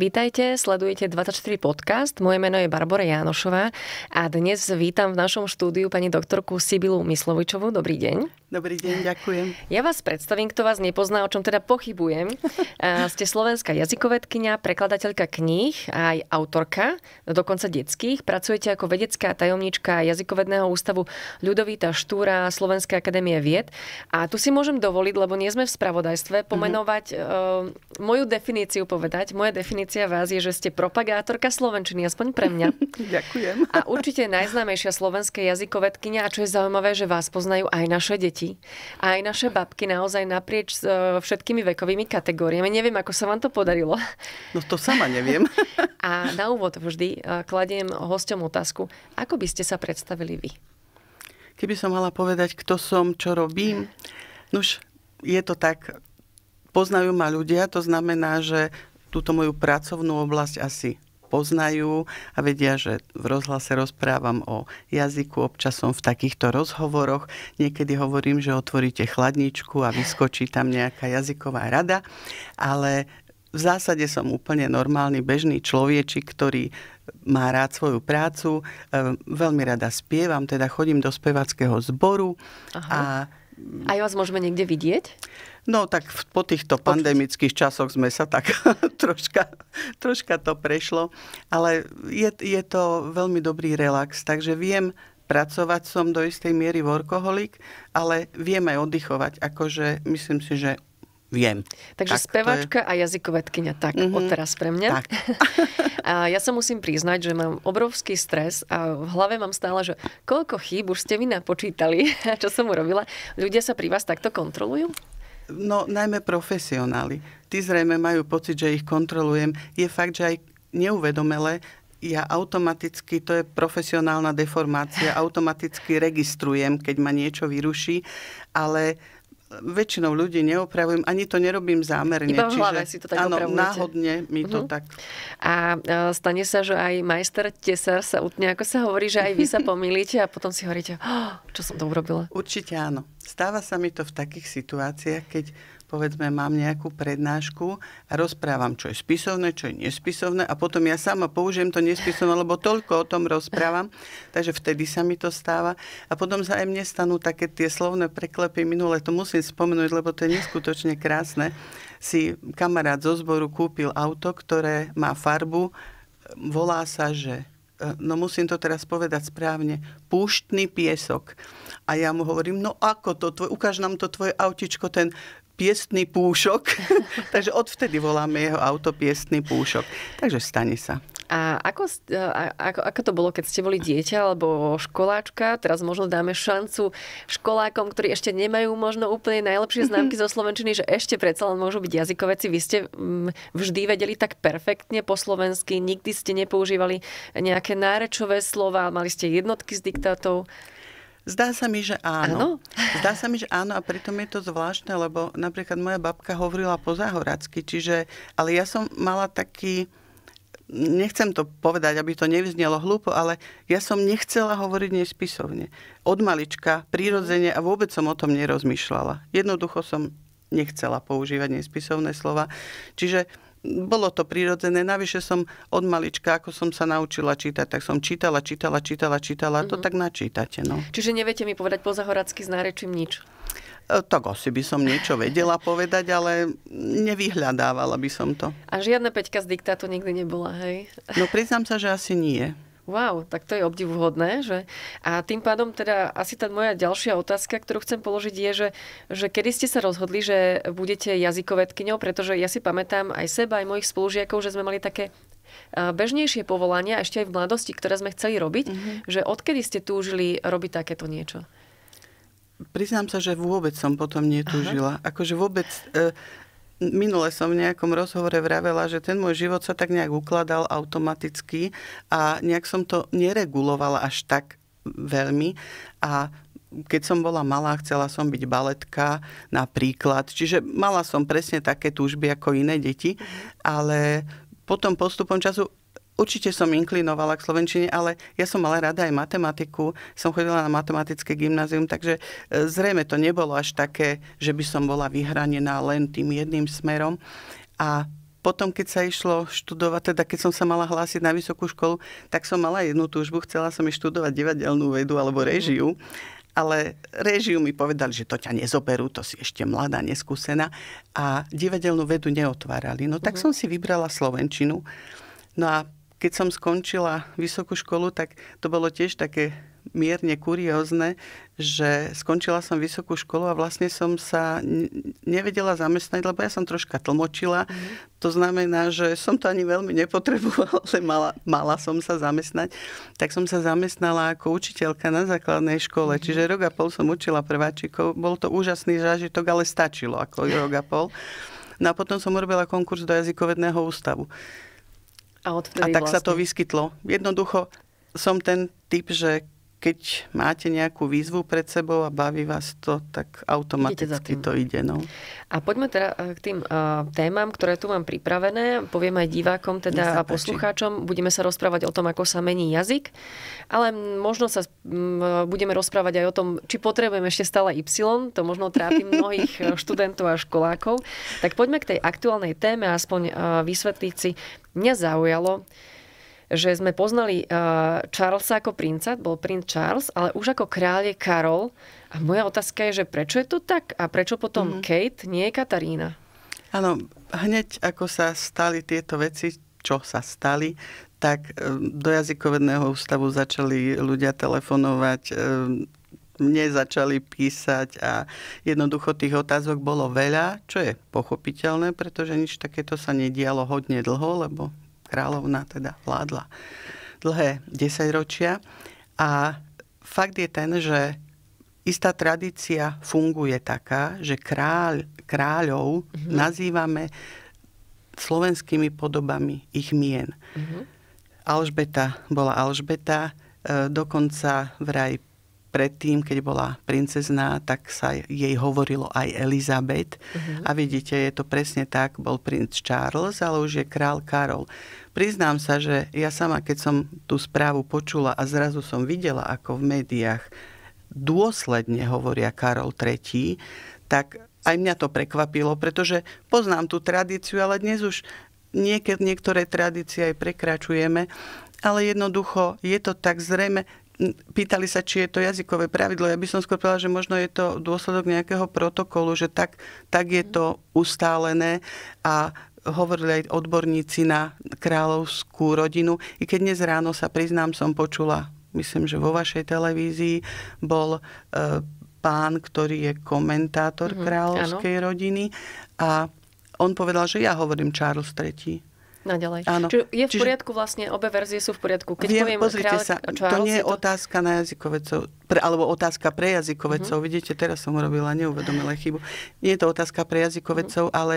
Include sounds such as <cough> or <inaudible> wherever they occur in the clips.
Vítajte, sledujete 24 podcast. Moje meno je Barbara Jánošová a dnes vítam v našom štúdiu pani doktorku Sibilu Myslovičovú. Dobrý deň. Dobrý deň, ďakujem. Ja vás predstavím, kto vás nepozná, o čom teda pochybujem. <laughs> Ste slovenská jazykovedkynia, prekladateľka kníh, aj autorka, dokonca detských. Pracujete ako vedecká tajomnička Jazykovedného ústavu Ľudovita Štúra Slovenskej akadémie vied. A tu si môžem dovoliť, lebo nie sme v spravodajstve, mhm. pomenovať mm-hmm. uh, moju definíciu povedať. Moja definícia špecia vás je, že ste propagátorka slovenčiny, aspoň pre mňa. <laughs> Ďakujem. A určite najznámejšia slovenské jazykovedkynia, a čo je zaujímavé, že vás poznajú aj naše deti, aj naše babky naozaj naprieč e, všetkými vekovými kategóriami. Neviem, ako sa vám to podarilo. No to sama neviem. <laughs> A na úvod vždy e, kladiem hosťom otázku, ako by ste sa predstavili vy? Keby som mala povedať, kto som, čo robím, nuž, je to tak, poznajú ma ľudia, to znamená, že túto moju pracovnú oblasť asi poznajú a vedia, že v rozhlase rozprávam o jazyku, občas som v takýchto rozhovoroch, niekedy hovorím, že otvoríte chladničku a vyskočí tam nejaká jazyková rada, ale v zásade som úplne normálny, bežný človečik, ktorý má rád svoju prácu, ehm, veľmi rada spievam, teda chodím do spevackého zboru Aha. a aj vás môžeme niekde vidieť? No tak po týchto pandemických časoch sme sa tak <laughs> troška, troška to prešlo, ale je, je to veľmi dobrý relax, takže viem pracovať som do istej miery workoholik, ale viem aj oddychovať, akože myslím si, že Viem. Takže tak, spevačka je... a jazykovedkynia, tak mm-hmm. odteraz pre mňa. Tak. <laughs> a ja sa musím priznať, že mám obrovský stres a v hlave mám stále, že koľko chýb už ste mi napočítali, <laughs> čo som urobila. Ľudia sa pri vás takto kontrolujú? No, najmä profesionáli. Tí zrejme majú pocit, že ich kontrolujem. Je fakt, že aj neuvedomele ja automaticky, to je profesionálna deformácia, automaticky registrujem, keď ma niečo vyruší, ale väčšinou ľudí neopravujem, ani to nerobím zámerne. Iba v hlave čiže, si to tak áno, náhodne mi to uh-huh. tak. A uh, stane sa, že aj majster tesár sa utne, ako sa hovorí, že aj vy sa <laughs> pomýlite a potom si hovoríte, oh, čo som to urobila. Určite áno. Stáva sa mi to v takých situáciách, keď povedzme, mám nejakú prednášku a rozprávam, čo je spisovné, čo je nespisovné a potom ja sama použijem to nespisovné, lebo toľko o tom rozprávam, <laughs> takže vtedy sa mi to stáva. A potom sa aj mne stanú také tie slovné preklepy minule, to musím spomenúť, lebo to je neskutočne krásne. Si kamarát zo zboru kúpil auto, ktoré má farbu, volá sa, že e, no musím to teraz povedať správne, púštny piesok. A ja mu hovorím, no ako to, tvoj, ukáž nám to tvoje autičko, ten piestný púšok. <laughs> Takže odvtedy voláme jeho auto piestný púšok. Takže stane sa. A ako, a, ako, ako to bolo, keď ste boli dieťa alebo školáčka? Teraz možno dáme šancu školákom, ktorí ešte nemajú možno úplne najlepšie <laughs> známky zo Slovenčiny, že ešte predsa len môžu byť jazykoveci. Vy ste mm, vždy vedeli tak perfektne po slovensky, nikdy ste nepoužívali nejaké nárečové slova, mali ste jednotky s diktátov. Zdá sa mi, že áno. áno. Zdá sa mi, že áno a pritom je to zvláštne, lebo napríklad moja babka hovorila po záhoradsky, čiže, ale ja som mala taký, nechcem to povedať, aby to nevyznelo hlúpo, ale ja som nechcela hovoriť nespisovne. Od malička, prírodzene a vôbec som o tom nerozmýšľala. Jednoducho som nechcela používať nespisovné slova. Čiže bolo to prirodzené. Navyše som od malička, ako som sa naučila čítať, tak som čítala, čítala, čítala, čítala. Mm-hmm. To mhm. tak načítate. No. Čiže neviete mi povedať po zahoracky s nárečím nič? E, tak asi by som niečo vedela povedať, ale nevyhľadávala by som to. A žiadna peťka z diktátu nikdy nebola, hej? No priznám sa, že asi nie. Wow, tak to je obdivuhodné. Že... A tým pádom teda asi tá moja ďalšia otázka, ktorú chcem položiť je, že, že kedy ste sa rozhodli, že budete jazykovedkyňou, pretože ja si pamätám aj seba, aj mojich spolužiakov, že sme mali také bežnejšie povolania ešte aj v mladosti, ktoré sme chceli robiť, mm-hmm. že odkedy ste túžili robiť takéto niečo? Priznám sa, že vôbec som potom netúžila. Aha. Akože vôbec... E, minule som v nejakom rozhovore vravela, že ten môj život sa tak nejak ukladal automaticky a nejak som to neregulovala až tak veľmi a keď som bola malá, chcela som byť baletka napríklad. Čiže mala som presne také túžby ako iné deti, mhm. ale potom postupom času určite som inklinovala k slovenčine, ale ja som mala rada aj matematiku, som chodila na matematické gymnázium, takže e, zrejme to nebolo až také, že by som bola vyhranená len tým jedným smerom. A potom, keď sa išlo študovať, teda keď som sa mala hlásiť na vysokú školu, tak som mala jednu túžbu, chcela som ísť študovať divadelnú vedu alebo mhm. režiu, ale režiu mi povedali, že to ťa nezoberú, to si ešte mladá, neskúsená a divadelnú vedu neotvárali. No tak uh-huh. som si vybrala Slovenčinu. No a keď som skončila vysokú školu, tak to bolo tiež také mierne kuriózne, že skončila som vysokú školu a vlastne som sa nevedela zamestnať, lebo ja som troška tlmočila. Mm. To znamená, že som to ani veľmi nepotrebovala, <laughs> ale mala, mala som sa zamestnať. Tak som sa zamestnala ako učiteľka na základnej škole. Mm. Čiže rok a pol som učila prváčikov. Bol to úžasný zážitok, ale stačilo ako rok a pol. No a potom som urobila konkurs do jazykovedného ústavu. A, a tak vlastne. sa to vlastne. vyskytlo. Jednoducho som ten typ, že keď máte nejakú výzvu pred sebou a baví vás to, tak automaticky to ide. No. A poďme teda e, k tým uh, témam, ktoré tu mám pripravené. Poviem aj divákom teda a poslucháčom. Budeme sa rozprávať o tom, ako sa mení jazyk, ale možno sa um, budeme rozprávať aj o tom, či potrebujeme ešte stále Y. To možno trápi <laughs> mnohých e, študentov a školákov. Tak poďme k tej aktuálnej téme a aspoň uh, vysvetliť si. Mňa zaujalo, uh, že sme poznali uh, Charlesa ako princa, bol princ Charles, ale už ako kráľ je Karol. A moja otázka je, že prečo je to tak? A prečo potom mm-hmm. Kate nie je Katarína? Áno, hneď ako sa stali tieto veci, čo sa stali, tak eh, do jazykovedného ústavu začali ľudia telefonovať eh, mne začali písať a jednoducho tých otázok bolo veľa, čo je pochopiteľné, pretože nič takéto sa nedialo hodne dlho, lebo kráľovna teda vládla dlhé desaťročia. A fakt je ten, že istá tradícia funguje taká, že kráľ, kráľov mm-hmm. nazývame slovenskými podobami ich mien. Mm-hmm. Alžbeta bola Alžbeta, e, dokonca vraj predtým, keď bola princezná, tak sa jej hovorilo aj Elizabeth. Uh-huh. A vidíte, je to presne tak, bol princ Charles, ale už je král Karol. Priznám sa, že ja sama, keď som tú správu počula a zrazu som videla, ako v médiách dôsledne hovoria Karol III, tak aj mňa to prekvapilo, pretože poznám tú tradíciu, ale dnes už niektoré tradície aj prekračujeme ale jednoducho je to tak zrejme, pýtali sa, či je to jazykové pravidlo. Ja by som skôr povedala, že možno je to dôsledok nejakého protokolu, že tak, tak je to ustálené a hovorili aj odborníci na kráľovskú rodinu. I keď dnes ráno sa priznám, som počula, myslím, že vo vašej televízii bol e, pán, ktorý je komentátor mm-hmm, kráľovskej áno. rodiny a on povedal, že ja hovorím Charles III naďalej. Áno. Čiže je v Čiže... poriadku vlastne, obe verzie sú v poriadku. Keď Viem, poviem pozrite kráľ... sa, Charles, to nie je, je to... otázka na jazykovecov pre, alebo otázka pre jazykovedcov. Uh-huh. Mhm. Vidíte, teraz som urobila neuvedomila chybu. Nie je to otázka pre jazykovedcov, uh-huh. Mhm. ale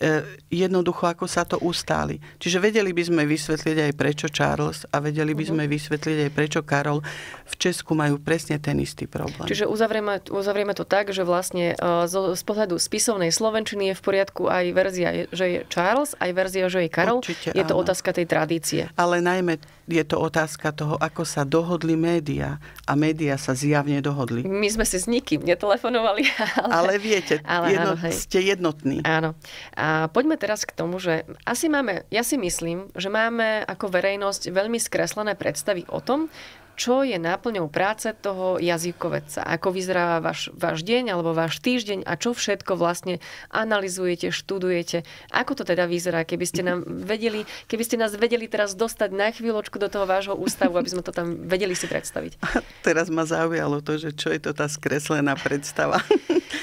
e, jednoducho, ako sa to ustáli. Čiže vedeli by sme vysvetliť aj prečo Charles a vedeli by mhm. sme uh-huh. vysvetliť aj prečo Karol. V Česku majú presne ten istý problém. Čiže uzavrieme, uzavrieme to tak, že vlastne e, z, z pohľadu spisovnej Slovenčiny je v poriadku aj verzia, že je Charles, aj verzia, že je Karol. Určite, je to áno. otázka tej tradície. Ale najmä je to otázka toho, ako sa dohodli médiá. A médiá sa zjavne dohodli. My sme si s nikým netelefonovali. <laughs> Ale, ale viete, ale jedno, áno, hej. ste jednotní. Áno. A poďme teraz k tomu, že asi máme, ja si myslím, že máme ako verejnosť veľmi skreslené predstavy o tom, čo je náplňou práce toho jazykovedca. Ako vyzerá váš, váš deň alebo váš týždeň a čo všetko vlastne analizujete, študujete. Ako to teda vyzerá, keby ste, nám vedeli, keby ste nás vedeli teraz dostať na chvíľočku do toho vášho ústavu, aby sme to tam vedeli si predstaviť. A teraz ma zaujalo to, že čo je to tá skreslená predstava.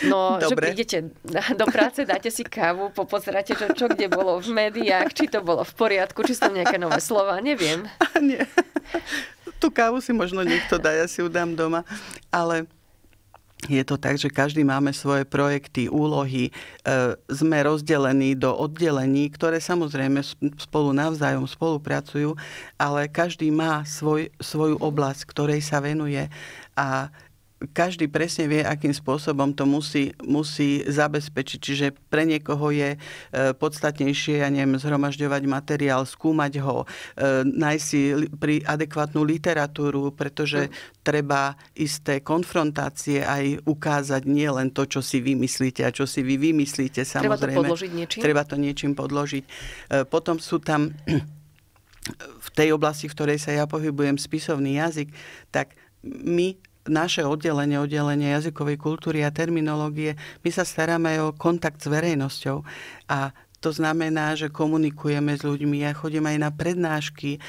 No, Dobre. že idete do práce, dáte si kávu, popozeráte, čo, čo kde bolo v médiách, či to bolo v poriadku, či sú nejaké nové slova, neviem. <laughs> A nie. Tú kávu si možno niekto dá, ja si ju dám doma. Ale je to tak, že každý máme svoje projekty, úlohy, e, sme rozdelení do oddelení, ktoré samozrejme spolu navzájom spolupracujú, ale každý má svoj, svoju oblasť, ktorej sa venuje a každý presne vie, akým spôsobom to musí, musí zabezpečiť. Čiže pre niekoho je e, podstatnejšie, ja neviem, zhromažďovať materiál, skúmať ho, e, nájsť si pri adekvátnu literatúru, pretože mm. treba isté konfrontácie aj ukázať nie len to, čo si vymyslíte a čo si vy vymyslíte, samozrejme. Treba to podložiť niečím? Treba to niečím podložiť. E, potom sú tam v tej oblasti, v ktorej sa ja pohybujem, spisovný jazyk, tak my naše oddelenie, oddelenie jazykovej kultúry a terminológie, my sa staráme o kontakt s verejnosťou a to znamená, že komunikujeme s ľuďmi, ja chodím aj na prednášky, e,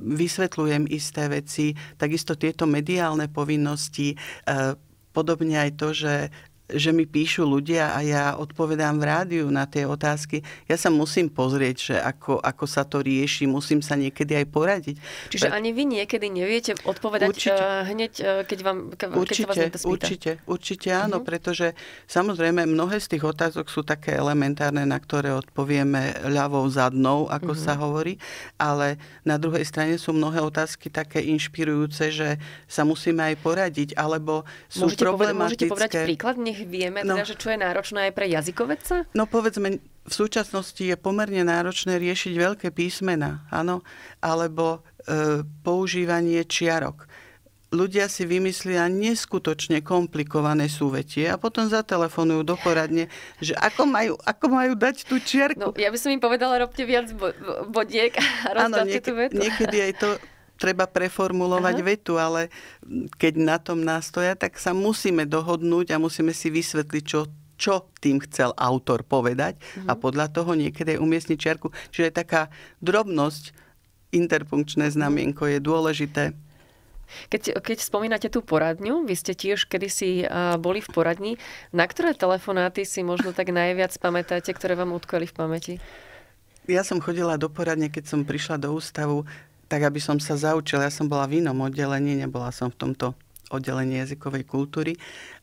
vysvetľujem isté veci, takisto tieto mediálne povinnosti, e, podobne aj to, že že mi píšu ľudia a ja odpovedám v rádiu na tie otázky. Ja sa musím pozrieť, že ako, ako sa to rieši, musím sa niekedy aj poradiť. Čiže Pre... ani vy niekedy neviete odpovedať určite. Uh, hneď, uh, keď, vám, ke, určite, keď sa vás spýta. Určite, určite áno, uh-huh. pretože samozrejme mnohé z tých otázok sú také elementárne, na ktoré odpovieme ľavou zadnou, ako uh-huh. sa mhm. hovorí, ale na druhej strane sú mnohé otázky také inšpirujúce, že sa musíme aj poradiť, alebo sú môžete problematické. Povedať, môžete povedať príklad, nich vieme, teda, no. teda, že čo je náročné aj pre jazykovedca? No povedzme, v súčasnosti je pomerne náročné riešiť veľké písmena, áno, alebo e, používanie čiarok ľudia si vymyslia neskutočne komplikované súvetie a potom zatelefonujú do poradne, že ako majú, ako majú dať tú čiarku. No, ja by som im povedala, robte viac bo- bodiek a rozdávte tú vetu. Niekedy aj to treba preformulovať Aha. vetu, ale keď na tom nástoja, tak sa musíme dohodnúť a musíme si vysvetliť, čo čo tým chcel autor povedať mm-hmm. a mhm. podľa toho niekedy umiestniť čiarku. Čiže taká drobnosť, interpunkčné mhm. znamienko je dôležité. Keď, keď spomínate tú poradňu, vy ste tiež kedysi si boli v poradni. Na ktoré telefonáty si možno tak najviac pamätáte, ktoré vám utkali v pamäti? Ja som chodila do poradne, keď som prišla do ústavu tak aby som sa zaučila. Ja som bola v inom oddelení, nebola som v tomto oddelení jazykovej kultúry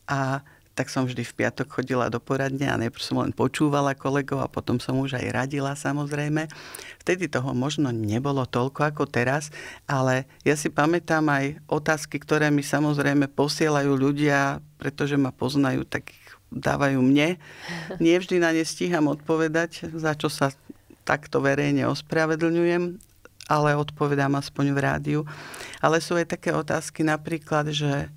a tak som vždy v piatok chodila do poradne a najprv som len počúvala kolegov a potom som už aj radila samozrejme. Vtedy toho možno nebolo toľko ako teraz, ale ja si pamätám aj otázky, ktoré mi samozrejme posielajú ľudia, pretože ma poznajú, tak ich dávajú mne. Nie vždy na ne stíham odpovedať, za čo sa takto verejne ospravedlňujem, ale odpovedám aspoň v rádiu. Ale sú aj také otázky napríklad, že,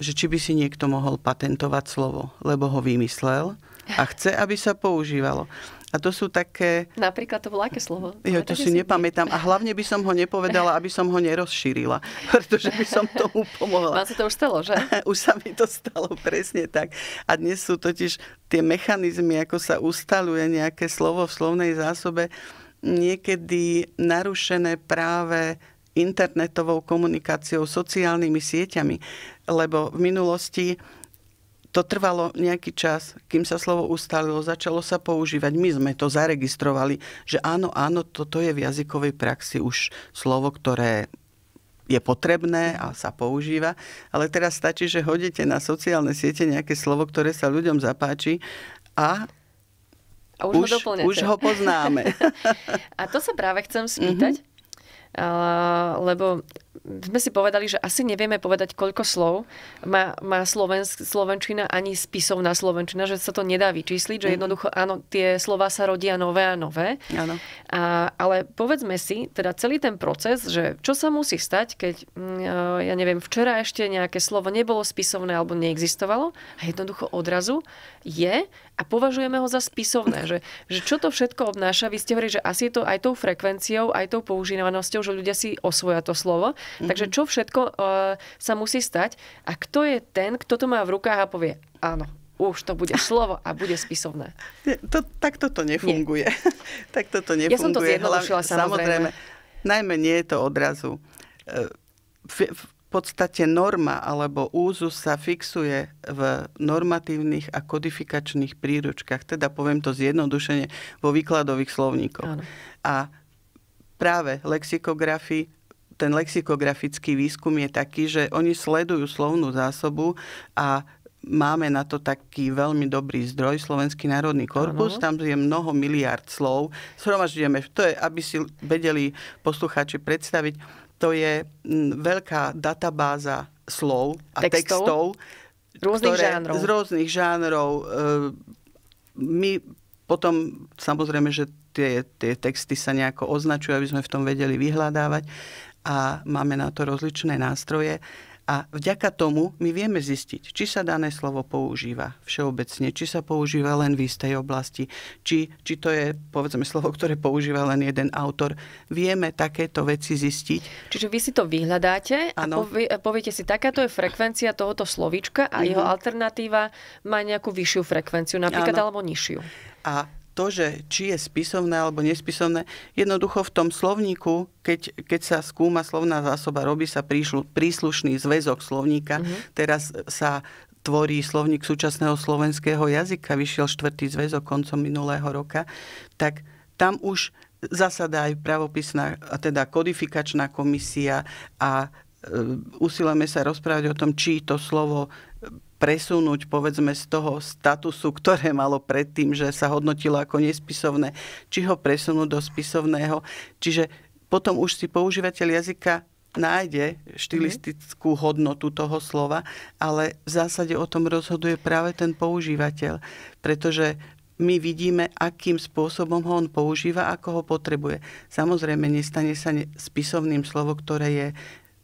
že či by si niekto mohol patentovať slovo, lebo ho vymyslel a chce, aby sa používalo. A to sú také... Napríklad to bolo aké slovo? Jo, to si nepamätám. A hlavne by som ho nepovedala, aby som ho nerozšírila. <laughs> Pretože by som tomu pomohla. Vám sa to už stalo, že? <laughs> Už sa mi to stalo, presne tak. A dnes sú totiž tie mechanizmy, ako sa ustaluje nejaké slovo v slovnej zásobe, niekedy narušené práve internetovou komunikáciou, sociálnymi sieťami, lebo v minulosti to trvalo nejaký čas, kým sa slovo ustalilo, začalo sa používať. My sme to zaregistrovali, že áno, áno, toto je v jazykovej praxi už slovo, ktoré je potrebné a sa používa, ale teraz stačí, že hodíte na sociálne siete nejaké slovo, ktoré sa ľuďom zapáči a a už, už ho Už ho poznáme. <laughs> a to sa práve chcem spýtať, mm-hmm. lebo sme si povedali, že asi nevieme povedať, koľko slov má, má Slovensk, Slovenčina ani spisovná Slovenčina, že sa to nedá vyčísliť, že mhm. jednoducho áno, tie slova sa rodia nové a nové. Áno. A, ale povedzme si, teda celý ten proces, že čo sa musí stať, keď, mm, e, ja neviem, včera ešte nejaké slovo nebolo spisovné alebo neexistovalo a jednoducho odrazu je a považujeme ho za spisovné. Že, že čo to všetko obnáša? Vy ste hovorili, že asi to aj tou frekvenciou, aj tou používanosťou, že ľudia si osvoja to slovo. Mm-hmm. Takže čo všetko uh, sa musí stať a kto je ten, kto to má v rukách a povie áno, už to bude slovo a bude spisovné. <laughs> To, tak toto nefunguje. Nie. <laughs> tak toto nefunguje. Ja som to zjednodušila samozrejme. samozrejme. Najmä nie je to odrazu. V, eh, v podstate norma alebo úzus sa fixuje v normatívnych a kodifikačných príručkách, teda poviem to zjednodušene, vo výkladových slovníkoch. Áno. A práve lexikografii ten lexikografický výskum je taký, že oni sledujú slovnú zásobu a máme na to taký veľmi dobrý zdroj, Slovenský národný korpus, ano. tam je mnoho miliard slov. Shromažďujeme, to je, aby si vedeli poslucháči predstaviť, to je veľká databáza slov a textov, textov rôznych ktoré, žánrov. z rôznych žánrov. E, my potom, samozrejme, že tie, tie texty sa nejako označujú, aby sme v tom vedeli vyhľadávať a máme na to rozličné nástroje. A vďaka tomu my vieme zistiť, či sa dané slovo používa všeobecne, či sa používa len v istej oblasti, či, či to je, povedzme, slovo, ktoré používa len jeden autor. Vieme takéto veci zistiť. Čiže vy si to vyhľadáte ano. a povie, poviete si, takáto je frekvencia tohoto slovíčka a mhm. jeho alternatíva má nejakú vyššiu frekvenciu, napríklad ano. alebo nižšiu. A to, že či je spisovné alebo nespisovné, jednoducho v tom slovníku, keď, keď sa skúma slovná zásoba, robí sa príšlu, príslušný zväzok slovníka. Mm-hmm. Teraz sa tvorí slovník súčasného slovenského jazyka, vyšiel štvrtý zväzok koncom minulého roka, tak tam už zasadá aj pravopisná, a teda kodifikačná komisia a e, usilujeme sa rozprávať o tom, či to slovo presunúť povedzme z toho statusu, ktoré malo predtým, že sa hodnotilo ako nespisovné, či ho presunúť do spisovného. Čiže potom už si používateľ jazyka nájde štilistickú mhm. hodnotu toho slova, ale v zásade o tom rozhoduje práve ten používateľ, pretože my vidíme, akým spôsobom ho on používa, ako ho potrebuje. Samozrejme, nestane sa spisovným slovo, ktoré je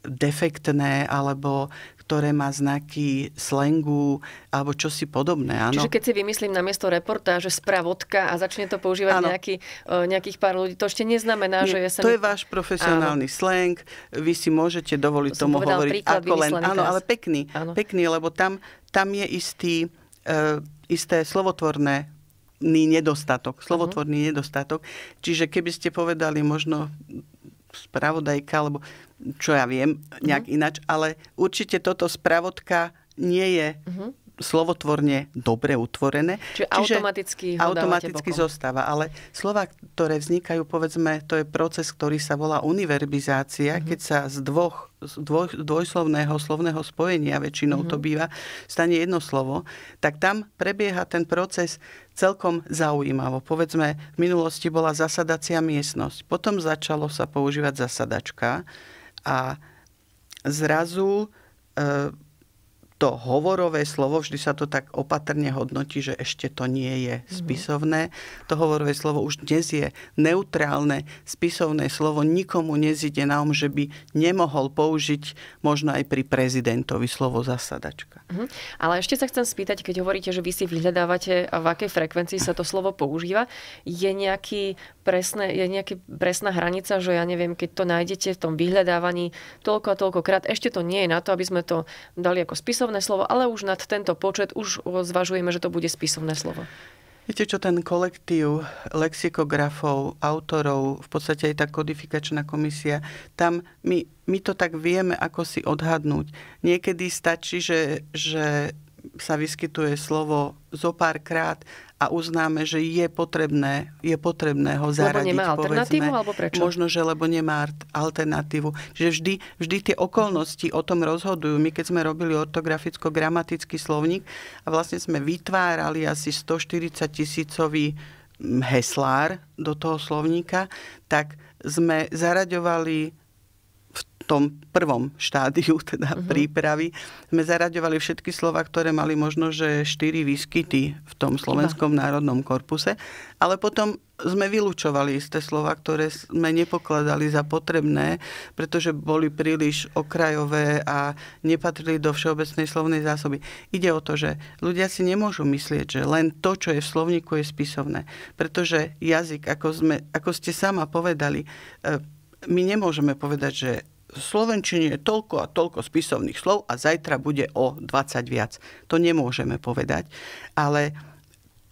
defektné alebo ktoré má znaky slengu alebo čosi podobné. Áno. Čiže keď si vymyslím na miesto reportáže spravodka a začne to používať nejaký, e, nejakých pár ľudí, to ešte neznamená, Nie, že ja som... To je váš profesionálny áno. slang, vy si môžete dovoliť to tomu hovoriť ako len... Áno, ale pekný, áno. pekný, lebo tam, tam je istý, e, isté slovotvorné nedostatok, slovotvorný uh-huh. nedostatok. Čiže keby ste povedali možno spravodajka, alebo čo ja viem, mhm. nejak uh-huh. inač, ale určite toto spravodka nie je uh-huh. slovotvorne dobre utvorené. Čiže, Čiže automaticky, automaticky zostáva. Ale slova, ktoré vznikajú, povedzme, to je proces, ktorý sa volá univerbizácia, uh-huh. keď sa z dvoch dvoj, dvojslovného slovného spojenia, väčšinou uh-huh. to býva, stane jedno slovo, tak tam prebieha ten proces celkom zaujímavo. Povedzme, v minulosti bola zasadacia miestnosť, potom začalo sa používať zasadačka, a zrazu e, to hovorové slovo, vždy sa to tak opatrne hodnotí, že ešte to nie je mhm. spisovné. To hovorové slovo už dnes je neutrálne. Spisovné slovo nikomu nezide na om, um, že by nemohol použiť možno aj pri prezidentovi slovo zasadačka. Mhm. Ale ešte sa chcem spýtať, keď hovoríte, že vy si vyhľadávate, v akej frekvencii sa to slovo používa, je, nejaký presné, je nejaká presná hranica, že ja neviem, keď to nájdete v tom vyhľadávaní toľko a toľko krát, ešte to nie je na to, aby sme to dali ako spisovné slovné slovo, ale už nad tento počet už zvažujeme, že to bude spisovné slovo. Viete čo, ten kolektív lexikografov, autorov, v podstate aj tá kodifikačná komisia, tam my, my to tak vieme, ako si odhadnúť. Niekedy stačí, že, že sa vyskytuje slovo zo pár krát a uznáme, že je potrebné, je potrebné ho zaradiť. Lebo nemá alternatívu, povedzme, alebo prečo? Možno, že lebo nemá alternatívu. Že vždy, vždy tie okolnosti o tom rozhodujú. My keď sme robili ortograficko-gramatický slovník a vlastne sme vytvárali asi 140 tisícový mm, heslár do toho slovníka, tak sme zaraďovali tom prvom štádiu <laughs> teda uh-huh. prípravy sme zaraďovali všetky slova, ktoré mali možno, že štyri výskyty v tom slovenskom národnom korpuse, ale potom sme vylúčovali isté slova, ktoré sme nepokladali za potrebné, pretože boli príliš okrajové a nepatrili do všeobecnej slovnej zásoby. Ide o to, že ľudia si nemôžu myslieť, že len to, čo je v slovníku, je spisovné. Pretože jazyk, ako, sme, ako ste sama povedali, e, my nemôžeme povedať, že v Slovenčine je toľko a toľko spisovných slov a zajtra bude o 20 viac. To nemôžeme povedať. Ale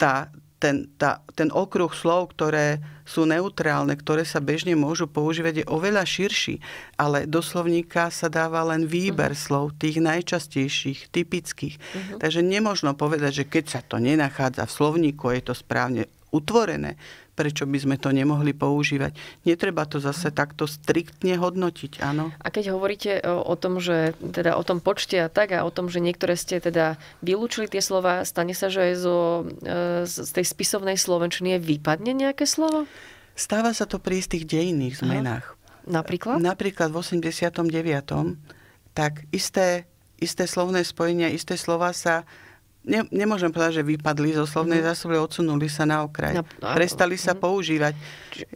tá, ten, tá, ten okruh slov, ktoré sú neutrálne, ktoré sa bežne môžu používať, je oveľa širší. Ale do slovníka sa dáva len výber uh-huh. slov, tých najčastejších, typických. Uh-huh. Takže nemožno povedať, že keď sa to nenachádza v slovníku, je to správne utvorené prečo by sme to nemohli používať. Netreba to zase takto striktne hodnotiť, áno. A keď hovoríte o, e, o tom, že teda o tom počte a tak a o tom, že niektoré ste teda vylúčili tie slova, stane sa, že aj zo, e, z tej spisovnej slovenčiny vypadne nejaké slovo? Stáva sa to pri istých dejinných zmenách. Aha. Napríklad? E, napríklad v 89. tak isté, isté slovné spojenia, isté slova sa ne, nemôžem povedať, že vypadli zo slovnej mm. zásoby, odsunuli sa na okraj. No, no, Prestali sa mm. používať.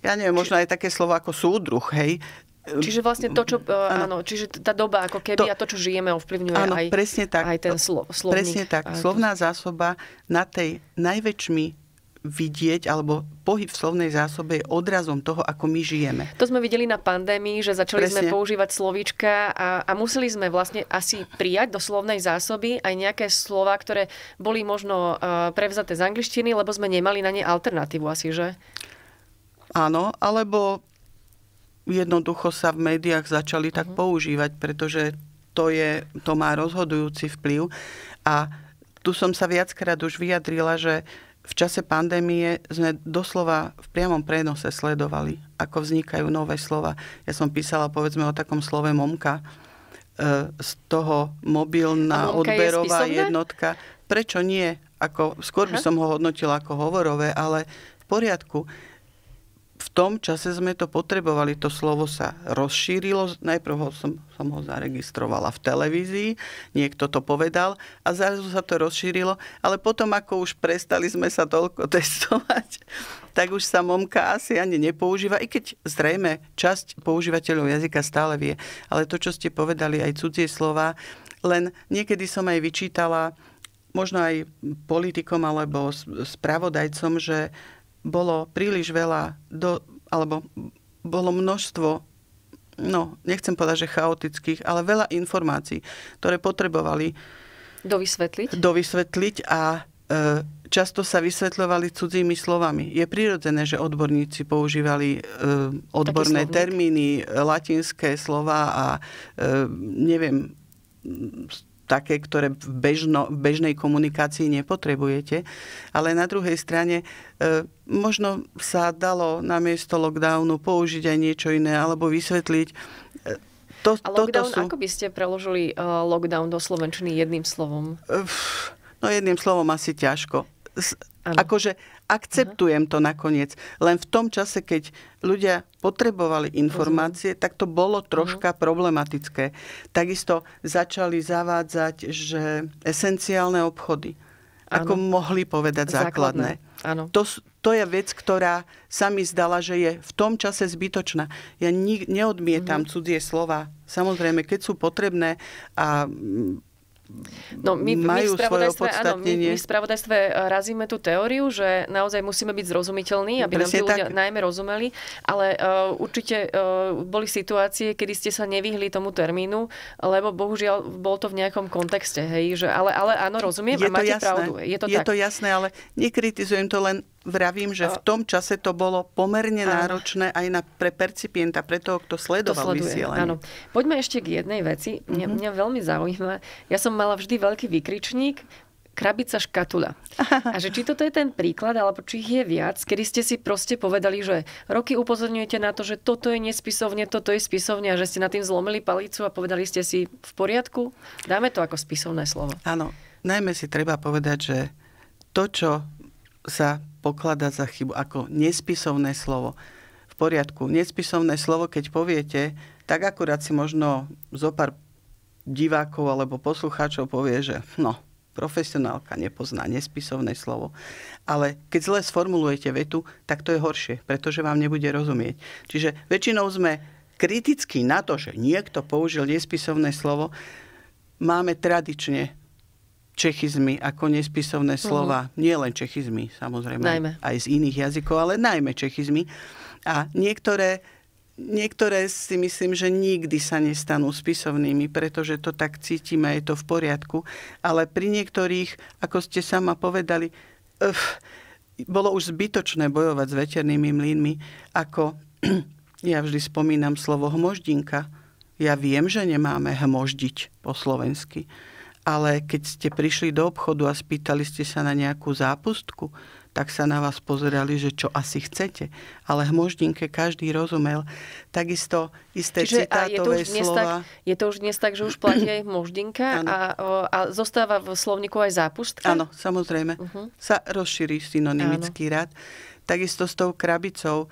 Ja neviem, či... možno aj také slovo ako súdruh, hej. Hm. Čiže vlastne to, čo... Ano. Hm. áno čiže tá doba ako keby to, a to, čo žijeme, ovplyvňuje áno, aj, presne tak, aj ten slo, slovník. Presne tak. Slovná to... zásoba na tej najväčšmi vidieť, alebo pohyb v slovnej zásobe je odrazom toho, ako my žijeme. To sme videli na pandémii, že začali Presne. sme používať slovíčka a, a museli sme vlastne asi prijať do slovnej zásoby aj nejaké slova, ktoré boli možno e, prevzaté z angličtiny, lebo sme nemali na ne alternatívu asi, že? Áno, alebo jednoducho sa v médiách začali tak uh-huh. používať, pretože to, je, to má rozhodujúci vplyv. A tu som sa viackrát už vyjadrila, že v čase pandémie sme doslova v priamom prenose sledovali, ako vznikajú nové slova. Ja som písala povedzme o takom slove momka, e, z toho mobilná odberová je jednotka. Prečo nie? Ako, skôr Aha. by som ho hodnotila ako hovorové, ale v poriadku v tom čase sme to potrebovali, to slovo sa rozšírilo, najprv ho som, som ho zaregistrovala v televízii, niekto to povedal a zrazu sa to rozšírilo, ale potom ako už prestali sme sa toľko <laughs> testovať, tak už sa momka asi ani nepoužíva, i keď zrejme časť používateľov jazyka stále vie, ale to, čo ste povedali, aj cudzie slova, len niekedy som aj vyčítala, možno aj politikom alebo spravodajcom, že bolo príliš veľa, do, alebo bolo množstvo no, nechcem povedať, že chaotických, ale veľa informácií, ktoré potrebovali dovysvetliť, dovysvetliť a e, často sa vysvetľovali cudzími slovami. Je prirodzené, že odborníci používali e, odborné termíny, latinské slova a e, neviem, také, ktoré v, bežno, v bežnej komunikácii nepotrebujete. Ale na druhej strane e, možno sa dalo namiesto lockdownu použiť aj niečo iné alebo vysvetliť. E, to, A lockdown, sú... ako by ste preložili e, lockdown do slovenčiny jedným slovom? No jedným slovom asi ťažko. S, Akože Akceptujem to nakoniec. Len v tom čase, keď ľudia potrebovali informácie, tak to bolo mhm. troška problematické. Takisto začali zavádzať, že esenciálne obchody, ano. ako mohli povedať základné. základné. To, to je vec, ktorá sa mi zdala, že je v tom čase zbytočná. Ja ni- neodmietam ano. Mhm. cudzie slova. Samozrejme, keď sú potrebné a No, my, majú my svoje opodstatnenie. Áno, my, my v spravodajstve e, razíme tú teóriu, že naozaj musíme byť zrozumiteľní, aby Presne nám tí ľudia tak. najmä rozumeli, ale uh, určite uh, boli situácie, kedy ste sa nevyhli tomu termínu, lebo bohužiaľ bol to v nejakom kontexte, hej, že ale, ale áno, rozumiem je a máte jasné, pravdu. Je to, je tak. to jasné, ale nekritizujem to len vravím, že v tom čase to bolo pomerne áno. náročné aj na, pre percipienta, pre toho, kto sledoval to sleduje, vysielanie. Áno. Poďme ešte k jednej veci. Mňa, mhm. mňa veľmi zaujíma. Ja som mala vždy veľký vykričník, krabica škatula. <laughs> A že či toto je ten príklad, alebo či ich je viac, kedy ste si proste povedali, že roky upozorňujete na to, že toto je nespisovne, toto je spisovne a že ste na tým zlomili palicu a povedali ste si v poriadku, dáme to ako spisovné slovo. Áno, najmä si treba povedať, že to, čo sa pokladá za chybu ako nespisovné slovo. V poriadku, nespisovné slovo, keď poviete, tak akurát si možno zo pár divákov alebo poslucháčov povie, že no, profesionálka nepozná nespisovné slovo. Ale keď zle sformulujete vetu, tak to je horšie, pretože vám nebude rozumieť. Čiže väčšinou sme kritickí na to, že niekto použil nespisovné slovo. Máme tradične čechizmy ako nespisovné mhm. slova. Mm-hmm. Nie len čechizmy, samozrejme, najmä. aj z iných jazykov, ale najmä čechizmy. A niektoré, niektoré si myslím, že nikdy sa nestanú spisovnými, pretože to tak cítime, je to v poriadku. Ale pri niektorých, ako ste sama povedali, öf, bolo už zbytočné bojovať s veternými mlynmi, ako <clears throat> ja vždy spomínam slovo hmoždinka. Ja viem, že nemáme hmoždiť po slovensky ale keď ste prišli do obchodu a spýtali ste sa na nejakú zápustku, tak sa na vás pozerali, že čo asi chcete. Ale hmoždinke každý rozumel. Takisto isté Čiže citátové je to slova... Tak, je to už dnes tak, že už platí aj hmoždinka a, a zostáva v slovniku aj zápustka? Áno, samozrejme. Uh-huh. Sa rozšíri synonymický rad. Takisto s tou krabicou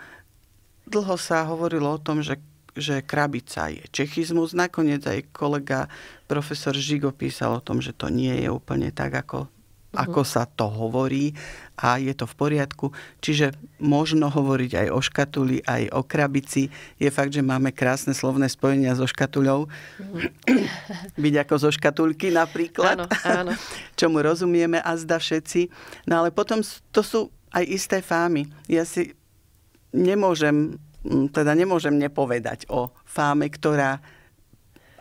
dlho sa hovorilo o tom, že že krabica je čechizmus. Nakoniec aj kolega profesor Žigo písal o tom, že to nie je úplne tak, ako, uh-huh. ako sa to hovorí a je to v poriadku. Čiže možno hovoriť aj o škatuli, aj o krabici. Je fakt, že máme krásne slovné spojenia so škatuľou. Uh-huh. Byť ako zo škatulky napríklad. Áno, áno. <laughs> Čomu rozumieme a zda všetci. No ale potom to sú aj isté fámy. Ja si nemôžem teda nemôžem nepovedať o fáme, ktorá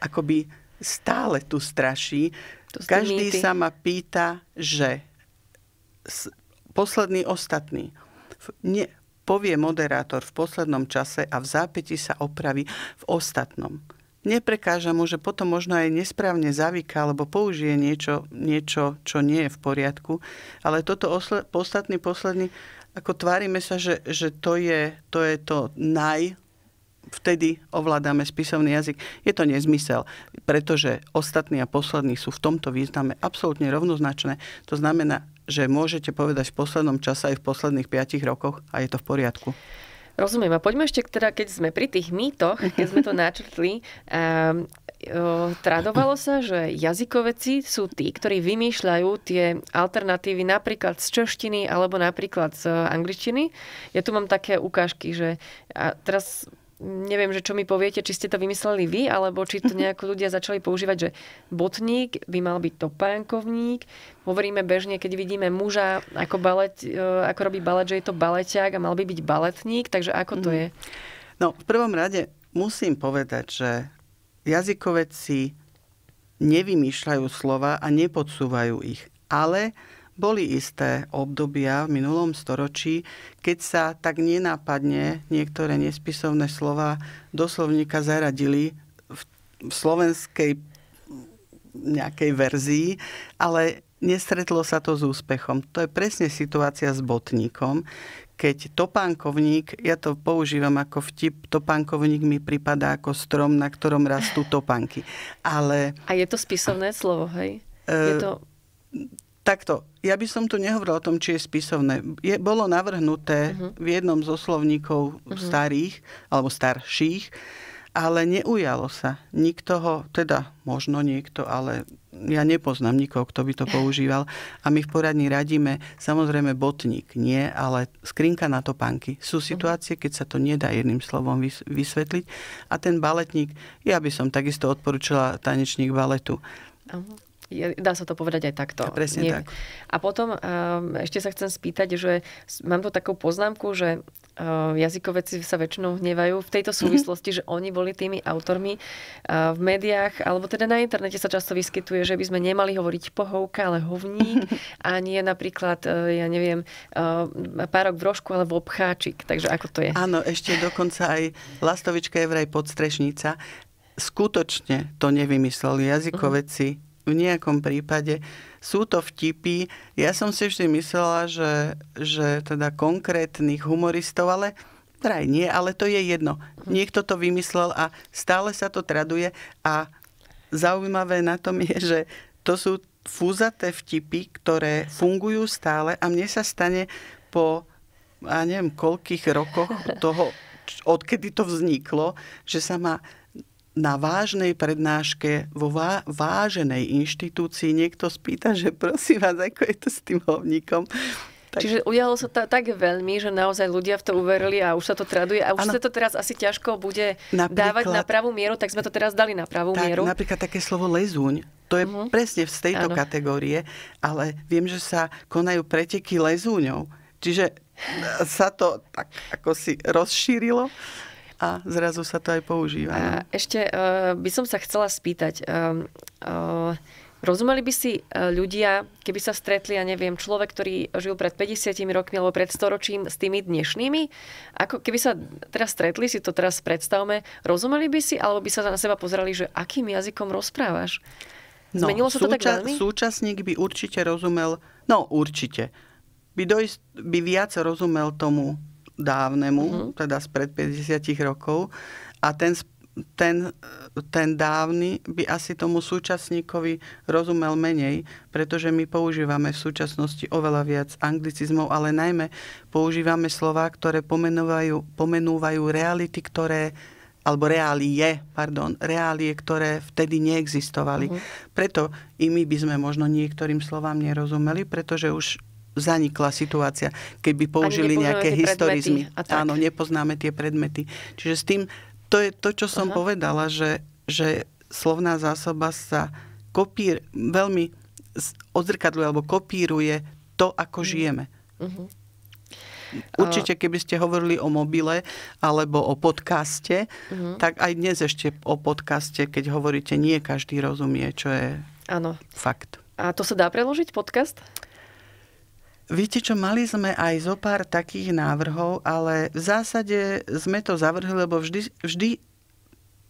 akoby stále tu straší. To Každý sa ma pýta, že posledný ostatný. Nie, povie moderátor v poslednom čase a v zápäti sa opraví v ostatnom. Neprekáža mu, že potom možno aj nesprávne zavíka alebo použije niečo, niečo, čo nie je v poriadku, ale toto osle, ostatný posledný ako tvárime sa, že, že to, je, to je to naj, vtedy ovládame spisovný jazyk. Je to nezmysel, pretože ostatní a poslední sú v tomto význame absolútne rovnoznačné. To znamená, že môžete povedať v poslednom čase aj v posledných piatich rokoch a je to v poriadku. Rozumiem. A poďme ešte, teda, keď sme pri tých mýtoch, keď sme to <laughs> načrtli, um, tradovalo sa, že jazykoveci sú tí, ktorí vymýšľajú tie alternatívy napríklad z češtiny alebo napríklad z angličtiny. Ja tu mám také ukážky, že a teraz neviem, že čo mi poviete, či ste to vymysleli vy, alebo či to <laughs> nejako ľudia začali používať, že botník by mal byť topánkovník. Hovoríme bežne, keď vidíme muža, ako, balet, e, ako robí balet, že je to baleťák a mal by byť baletník, takže ako to mhm. je? No, v prvom rade musím povedať, že jazykovedci nevymýšľajú slova a nepodsúvajú ich, ale boli isté obdobia v minulom storočí, keď sa tak nenápadne niektoré nespisovné slova doslovníka zaradili v, v slovenskej nejakej verzii, ale nestretlo sa to s úspechom. To je presne situácia s botníkom, keď topánkovník, ja to používam ako vtip, topánkovník mi pripadá ako strom, na ktorom rastú topánky. Ale... A je to spisovné slovo, hej? E, je to... Takto, ja by som tu nehovorila o tom, či je spisovné. Je, bolo navrhnuté uh-huh. v jednom zo slovníkov uh-huh. starých alebo starších, ale neujalo sa. Nikto ho, teda možno niekto, ale ja nepoznám nikoho, kto by to používal. A my v poradni radíme, samozrejme botník nie, ale skrinka na topánky. Sú situácie, keď sa to nedá jedným slovom vysvetliť. A ten baletník, ja by som takisto odporúčala tanečník baletu. Uh-huh je, dá sa to povedať aj takto. A presne Nie. tak. A potom um, ešte sa chcem spýtať, že mám tu takú poznámku, že uh, sa väčšinou hnevajú v tejto mhm. súvislosti, mm-hmm. že oni boli tými autormi uh, v médiách, alebo teda na internete sa často vyskytuje, že by sme nemali hovoriť pohovka, ale hovník <laughs> a nie napríklad, uh, ja neviem, uh, párok v rožku alebo obcháčik. Takže ako to je? Áno, ešte dokonca aj lastovička je vraj podstrešnica skutočne to nevymysleli mhm. jazykoveci, uh-huh v nejakom prípade. Sú to vtipy. Ja som si vždy myslela, že, že teda konkrétnych humoristov, ale aj nie, ale to je jedno. Niekto to vymyslel a stále sa to traduje a zaujímavé na tom je, že to sú fúzaté vtipy, ktoré fungujú stále a mne sa stane po, a neviem, koľkých rokoch toho, odkedy to vzniklo, že sa ma na vážnej prednáške vo vá- váženej inštitúcii niekto spýta, že prosím vás, ako je to s tým hovníkom. Tak. Čiže udialo sa to tak veľmi, že naozaj ľudia v to uverili a už sa to traduje a už ano. sa to teraz asi ťažko bude napríklad, dávať na pravú mieru, tak sme to teraz dali na pravú tak, mieru. Napríklad také slovo lezuň, to je uh-huh. presne z tejto ano. kategórie, ale viem, že sa konajú preteky lezúňov, čiže sa to tak ako si rozšírilo a zrazu sa to aj používa. No. A ešte uh, by som sa chcela spýtať. Uh, uh, rozumeli by si ľudia, keby sa stretli, ja neviem, človek, ktorý žil pred 50 rokmi alebo pred storočím s tými dnešnými? Ako keby sa teraz stretli, si to teraz predstavme, rozumeli by si alebo by sa na seba pozerali, že akým jazykom rozprávaš? No, Zmenilo sa to súča- tak veľmi? Súčasník by určite rozumel, no určite, by, dojst, by viac rozumel tomu dávnemu, mm-hmm. teda spred 50 rokov. A ten, ten, ten dávny by asi tomu súčasníkovi rozumel menej, pretože my používame v súčasnosti oveľa viac anglicizmov, ale najmä používame slova, ktoré pomenúvajú, pomenúvajú reality, ktoré alebo reálie, pardon, reálie, ktoré vtedy neexistovali. Uh-huh. Preto i my by sme možno niektorým slovám nerozumeli, pretože už zanikla situácia, keby použili nejaké historizmy. Áno, nepoznáme tie predmety. Čiže s tým, to je to, čo som Aha. povedala, že, že slovná zásoba sa kopír, veľmi odzrkadľuje alebo kopíruje to, ako mhm. žijeme. Uh-huh. Určite, keby ste hovorili o mobile alebo o podcaste, uh-huh. tak aj dnes ešte o podcaste, keď hovoríte, nie každý rozumie, čo je ano. fakt. A to sa dá preložiť, podcast? Viete čo, mali sme aj zo pár takých návrhov, ale v zásade sme to zavrhli, lebo vždy, vždy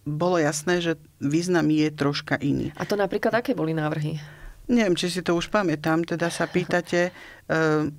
bolo jasné, že význam je troška iný. A to napríklad aké boli návrhy? Neviem, či si to už pamätám, teda sa pýtate, <laughs> e,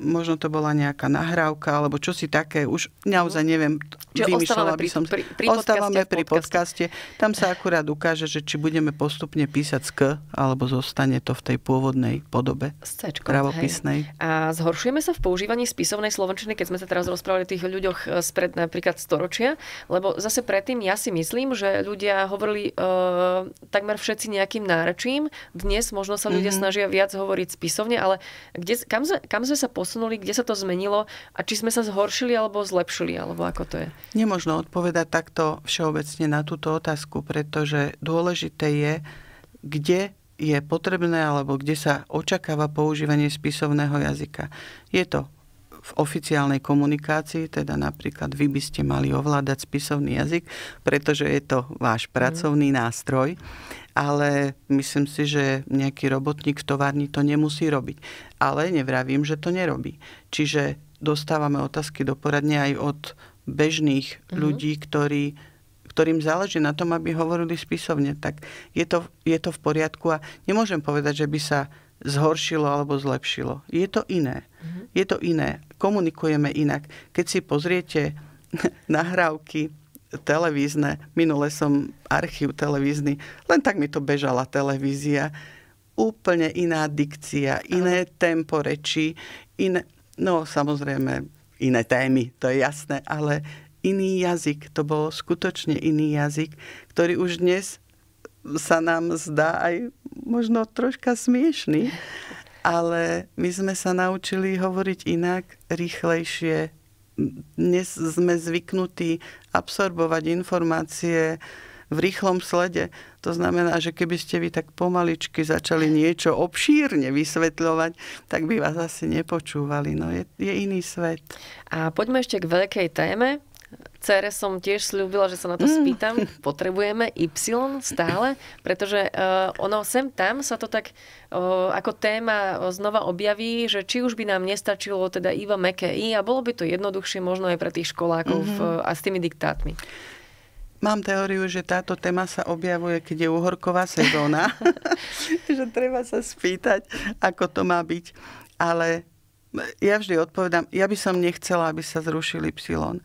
možno to bola nejaká nahrávka, alebo čo si také, už naozaj mhm. neviem, Čiže vymýšľala by som. Pri, pri ostávame podcaste, pri podcaste. podcaste. Tam sa akurát ukáže, že či budeme postupne písať z K, alebo zostane to v tej pôvodnej podobe. Z Pravopisnej. Hej. A zhoršujeme sa v používaní spisovnej slovenčiny, keď sme sa teraz rozprávali o tých ľuďoch e, spred napríklad storočia, lebo zase predtým ja si myslím, že ľudia hovorili e, takmer všetci nejakým nárečím. Dnes možno sa mhm. ľudia mm-hmm Mhm. snažia viac hovoriť spisovne, ale kde, kam, sme, kam sme sa posunuli, kde sa to zmenilo a či sme sa zhoršili alebo zlepšili, alebo ako to je? Nemožno odpovedať takto všeobecne na túto otázku, pretože dôležité je, kde je potrebné alebo kde sa očakáva používanie spisovného jazyka. Je to v oficiálnej komunikácii, teda napríklad vy by ste mali ovládať spisovný jazyk, pretože je to váš mhm. pracovný nástroj ale myslím si, že nejaký robotník v továrni to nemusí robiť. Ale nevravím, že to nerobí. Čiže dostávame otázky do poradne aj od bežných mm-hmm. ľudí, ktorí, ktorým záleží na tom, aby hovorili spisovne. Tak je to, je to v poriadku a nemôžem povedať, že by sa zhoršilo alebo zlepšilo. Je to iné. Mm-hmm. Je to iné. Komunikujeme inak. Keď si pozriete <laughs> nahrávky televízne. Minule som archív televízny, len tak mi to bežala televízia. Úplne iná dikcia, iné tempo reči, iné, no samozrejme iné témy, to je jasné, ale iný jazyk, to bol skutočne iný jazyk, ktorý už dnes sa nám zdá aj možno troška smiešný, ale my sme sa naučili hovoriť inak, rýchlejšie, dnes sme zvyknutí absorbovať informácie v rýchlom slede. To znamená, že keby ste vy tak pomaličky začali niečo obšírne vysvetľovať, tak by vás asi nepočúvali. No je, je iný svet. A poďme ešte k veľkej téme, Cere som tiež slúbila, že sa na to mm. spýtam. Potrebujeme Y stále, pretože uh, ono sem tam sa to tak uh, ako téma znova objaví, že či už by nám nestačilo teda iba meké I a bolo by to jednoduchšie možno aj pre tých školákov mm-hmm. v, eh, a s tými diktátmi. Mám teóriu, že táto téma sa objavuje, keď je uhorková sezóna. <laughs> <laughs> že treba sa spýtať, ako to má byť. Ale ja vždy odpovedám, ja by som nechcela, aby sa zrušil Y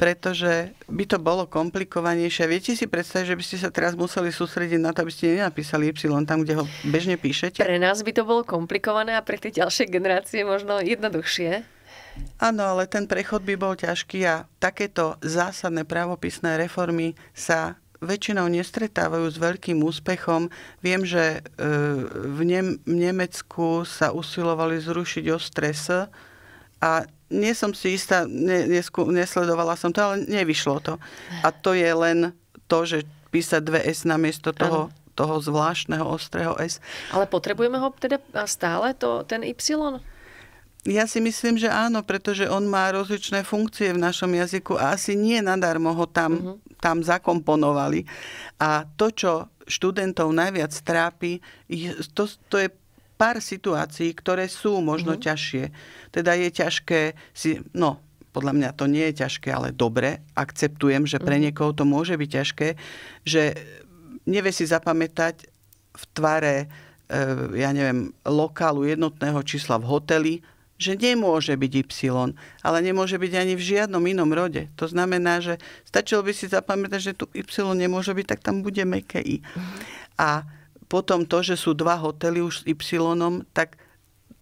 pretože by to bolo komplikovanejšie. Viete si predstaviť, že by ste sa teraz museli sústrediť na to, aby ste nenapísali Y tam, kde ho bežne píšete? Pre nás by to bolo komplikované a pre tie ďalšie generácie možno jednoduchšie. Áno, ale ten prechod by bol ťažký a takéto zásadné právopisné reformy sa väčšinou nestretávajú s veľkým úspechom. Viem, že e, v Nemecku sa usilovali zrušiť o stres a nie som si istá, ne, nesku, nesledovala som to, ale nevyšlo to. A to je len to, že písať dve S namiesto toho, toho zvláštneho ostrého S. Ale potrebujeme ho teda stále, to, ten Y? Ja si myslím, že áno, pretože on má rozličné funkcie v našom jazyku a asi nie nadarmo ho tam, uh-huh. tam zakomponovali. A to, čo študentov najviac trápi, to, to je pár situácií, ktoré sú možno mm-hmm. ťažšie. Teda je ťažké si, no podľa mňa to nie je ťažké, ale dobre, akceptujem, že pre mhm. niekoho to môže byť ťažké, že nevie si zapamätať v tvare, e, ja neviem, lokálu jednotného čísla v hoteli, že nemôže byť Y, ale nemôže byť ani v žiadnom inom rode. To znamená, že stačilo by si zapamätať, že tu Y nemôže byť, tak tam bude meké I. Mhm. A potom to, že sú dva hotely už s Y, tak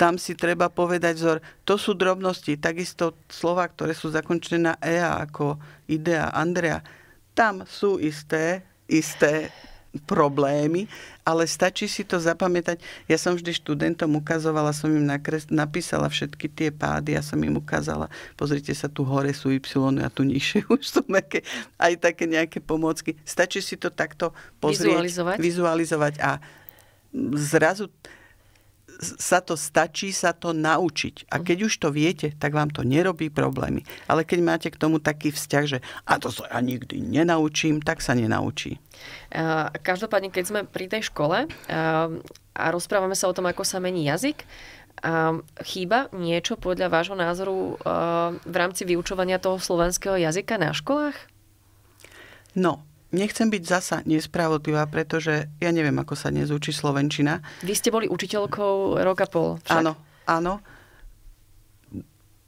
tam si treba povedať, vzor, to sú drobnosti, takisto slova, ktoré sú zakončené na EA ako idea, Andrea. Tam sú isté, isté problémy, ale stačí si to zapamätať. Ja som vždy študentom ukazovala, som im nakres, napísala všetky tie pády, ja som im ukázala, pozrite sa, tu hore sú Y a tu nižšie <laughs> už sú nejaké, aj také nejaké pomôcky. Stačí si to takto pozrieť, vizualizovať, vizualizovať a zrazu sa to stačí sa to naučiť. A mhm. keď už to viete, tak vám to nerobí problémy. Ale keď máte k tomu taký vzťah, že a to sa ja nikdy nenaučím, tak sa nenaučí. každopádne, keď sme pri tej škole a rozprávame sa o tom, ako sa mení jazyk, a chýba niečo podľa vášho názoru v rámci vyučovania toho slovenského jazyka na školách? No, nechcem byť zasa nespravodlivá, pretože ja neviem, ako sa dnes učí Slovenčina. Vy ste boli učiteľkou a pol. Však. Áno, áno.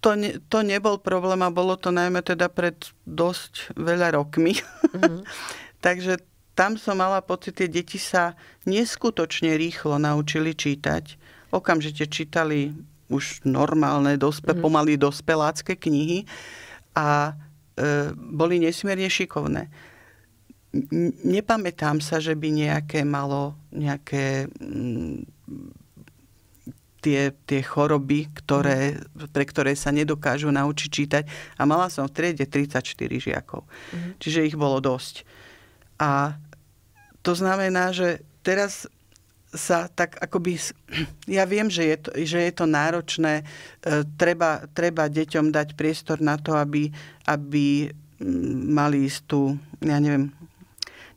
To, ne, to nebol problém a bolo to najmä teda pred dosť veľa rokmi. Mm-hmm. <laughs> Takže tam som mala pocit, tie deti sa neskutočne rýchlo naučili čítať. Okamžite čítali už normálne, dospe, mm-hmm. pomaly dospelácké knihy a e, boli nesmierne šikovné nepamätám sa, že by nejaké malo nejaké m, mm, tie, tie choroby, ktoré, mhm. pre ktoré sa nedokážu naučiť čítať. A mala som v triede 34 žiakov. Mm. Čiže ich bolo dosť. A to znamená, že teraz sa tak akoby... <clears throat> Ja viem, že je to, že je to náročné. E, treba, treba deťom dať priestor na to, aby, aby mm, mali istú, ja neviem,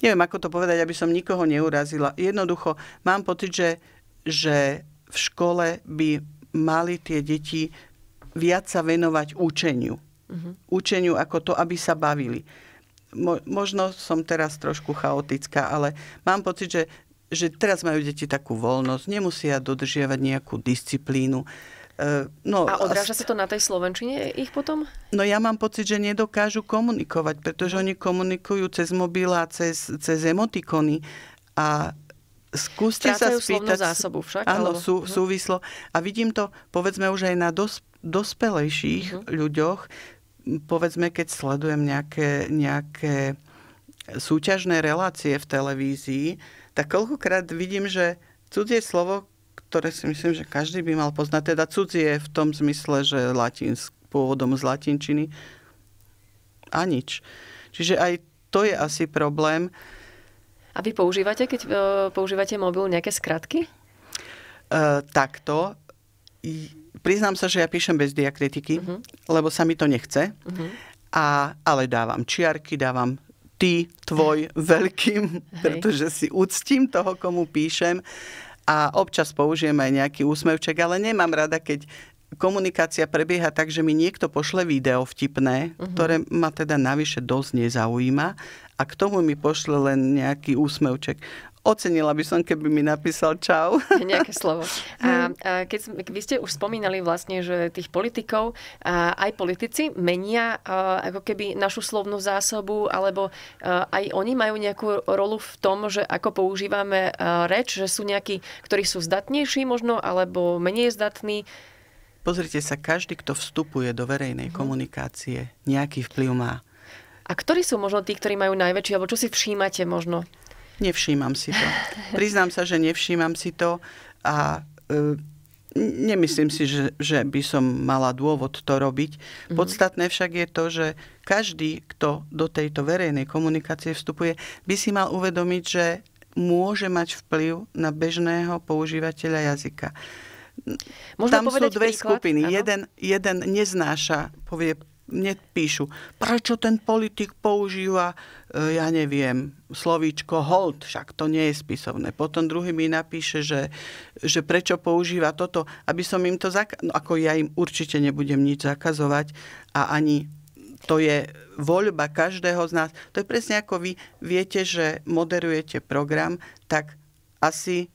neviem ako to povedať, aby som nikoho neurazila. Jednoducho mám pocit, že, že v škole by mali tie deti viac sa venovať učeniu. Uh-huh. Učeniu ako to, aby sa bavili. Mo- možno som teraz trošku chaotická, ale mám pocit, že, že teraz majú deti takú voľnosť, nemusia dodržiavať nejakú disciplínu. Uh, E, no, a odráža sa to na tej slovenčine ich potom? No ja mám pocit, že nedokážu komunikovať, pretože oni komunikujú cez mobila, cez, cez emotikony a skúste Strácajú sa spýtať... zásobu však? Áno, alebo... sú, mhm. súvislo. A vidím to, povedzme, už aj na dos, dospelejších uh-huh. ľuďoch, povedzme, keď sledujem nejaké, nejaké súťažné relácie v televízii, tak koľkokrát vidím, že cudzie slovo ktoré si myslím, že každý by mal poznať. Teda cudzie v tom zmysle, že latinsk, pôvodom z latinčiny. A nič. Čiže aj to je asi problém. A vy používate, keď e, používate mobil, nejaké skratky? E, takto. Priznám sa, že ja píšem bez diakritiky, uh-huh. lebo sa mi to nechce. Uh-huh. A, ale dávam čiarky, dávam ty, tvoj, <laughs> veľkým, pretože si uctím toho, komu píšem a občas použijem aj nejaký úsmevček, ale nemám rada, keď komunikácia prebieha tak, že mi niekto pošle video vtipné, uh-huh. ktoré ma teda navyše dosť nezaujíma a k tomu mi pošle len nejaký úsmevček ocenila by som, keby mi napísal čau. <laughs> Nejaké slovo. <laughs> A, a keď som, vy ste už spomínali vlastne, že tých politikov, a aj politici menia a, ako keby našu slovnú zásobu, alebo a, aj oni majú nejakú rolu v tom, že ako používame a, reč, že sú nejakí, ktorí sú zdatnejší možno, alebo menej zdatní. Pozrite sa, každý, kto vstupuje do verejnej mhm. komunikácie, nejaký vplyv má. A ktorí sú možno tí, ktorí majú najväčší, alebo čo si všímate možno? Nevšímam si to. <laughs> Priznám sa, že nevšímam si to a e, nemyslím si, že, že by som mala dôvod to robiť. Mhm. Podstatné však je to, že každý, kto do tejto verejnej komunikácie vstupuje, by si mal uvedomiť, že môže mať vplyv na bežného používateľa jazyka. Môžeme Tam sú dve príklad? skupiny. Jeden, jeden neznáša, povie mne píšu, prečo ten politik používa, e, ja neviem, slovíčko hold, však to nie je spisovné. Potom druhý mi napíše, že, že prečo používa toto, aby som im to zaka- no, ako ja im určite nebudem nič zakazovať a ani to je voľba každého z nás. To je presne ako vy viete, že moderujete program, tak asi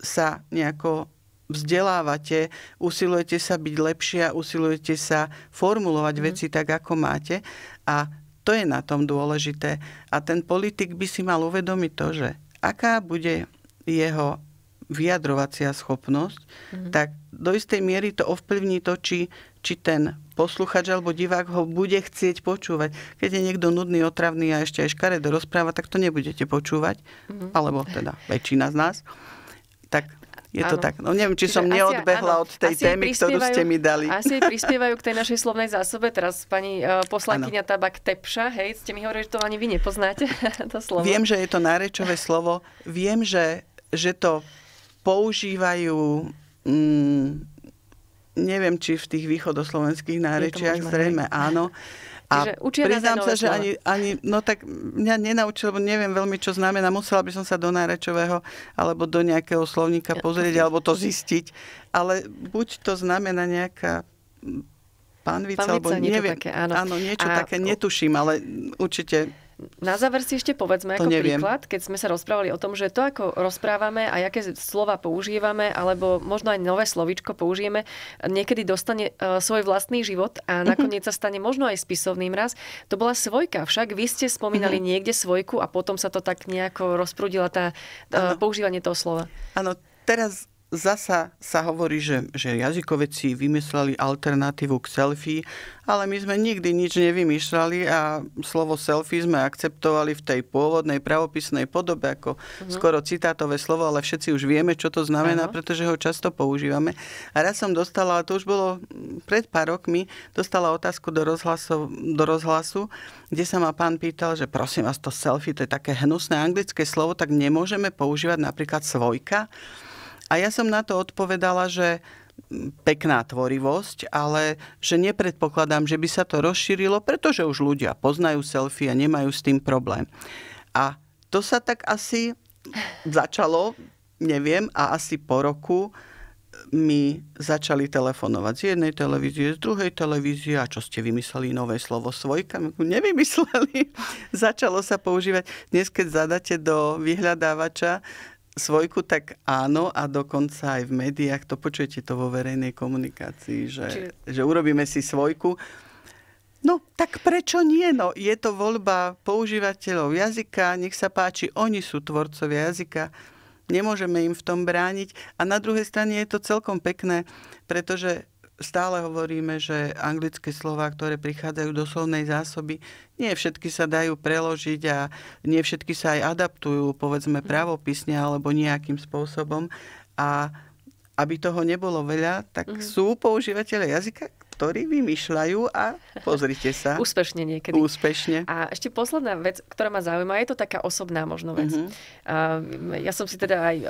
sa nejako vzdelávate, usilujete sa byť lepšia, usilujete sa formulovať mm. veci tak, ako máte. A to je na tom dôležité. A ten politik by si mal uvedomiť to, že aká bude jeho vyjadrovacia schopnosť, mm. tak do istej miery to ovplyvní to, či, či ten posluchač alebo divák ho bude chcieť počúvať. Keď je niekto nudný, otravný a ešte aj škaredo rozpráva, tak to nebudete počúvať, mm. alebo teda väčšina z nás. Je Áno. to tak. No neviem, či Čiže som neodbehla áno, od tej témy, ktorú ste mi dali. Asi prispievajú k tej našej slovnej zásobe. Teraz pani uh, poslankyňa Tabak Tepša, hej, ste mi hovorili, že to ani vy nepoznáte, <laughs> to slovo. Viem, že je to nárečové slovo. Viem, že, že to používajú mm, neviem, či v tých východoslovenských nárečiach, zrejme áno. A priznám sa, že ani, ani, no tak mňa nenaučil, lebo neviem veľmi, čo znamená. Musela by som sa do nárečového alebo do nejakého slovníka pozrieť, alebo to zistiť. Ale buď to znamená nejaká panvica, panvica alebo neviem. Také, áno. áno, niečo a... také, netuším, ale určite na záver si ešte povedzme to ako neviem. príklad, keď sme sa rozprávali o tom, že to, ako rozprávame a aké slova používame, alebo možno aj nové slovičko použijeme, niekedy dostane e, svoj vlastný život a mhm. nakoniec sa stane možno aj spisovným raz. To bola svojka, však vy ste spomínali mhm. niekde svojku a potom sa to tak nejako rozprudila tá, ano. E, používanie toho slova. Áno, teraz zasa sa hovorí, že, že jazykoveci vymysleli alternatívu k selfie, ale my sme nikdy nič nevymýšľali a slovo selfie sme akceptovali v tej pôvodnej pravopisnej podobe ako uh-huh. skoro citátové slovo, ale všetci už vieme, čo to znamená, uh-huh. pretože ho často používame. A raz som dostala, a to už bolo pred pár rokmi, dostala otázku do, rozhlasu, do rozhlasu, kde sa ma pán pýtal, že prosím vás, to selfie, to je také hnusné anglické slovo, tak nemôžeme používať napríklad svojka. A ja som na to odpovedala, že pekná tvorivosť, ale že nepredpokladám, že by sa to rozšírilo, pretože už ľudia poznajú selfie a nemajú s tým problém. A to sa tak asi začalo, neviem, a asi po roku mi začali telefonovať z jednej televízie, z druhej televízie a čo ste vymysleli nové slovo svojka? Nevymysleli. <laughs> Začalo sa používať. Dnes, keď zadáte do vyhľadávača svojku, tak áno a dokonca aj v médiách, to počujete to vo verejnej komunikácii, že, Čiže... že urobíme si svojku. No, tak prečo nie? No, je to voľba používateľov jazyka, nech sa páči, oni sú tvorcovia jazyka, nemôžeme im v tom brániť. A na druhej strane je to celkom pekné, pretože stále hovoríme, že anglické slova, ktoré prichádzajú do slovnej zásoby, nie všetky sa dajú preložiť a nie všetky sa aj adaptujú, povedzme, mhm. pravopisne alebo nejakým spôsobom. A aby toho nebolo veľa, tak mm-hmm. sú používateľe jazyka, ktorí vymýšľajú a pozrite sa. <laughs> Úspešne niekedy. Úspešne. A ešte posledná vec, ktorá ma zaujíma, je to taká osobná možno vec. Mm-hmm. A mm, ja som si teda aj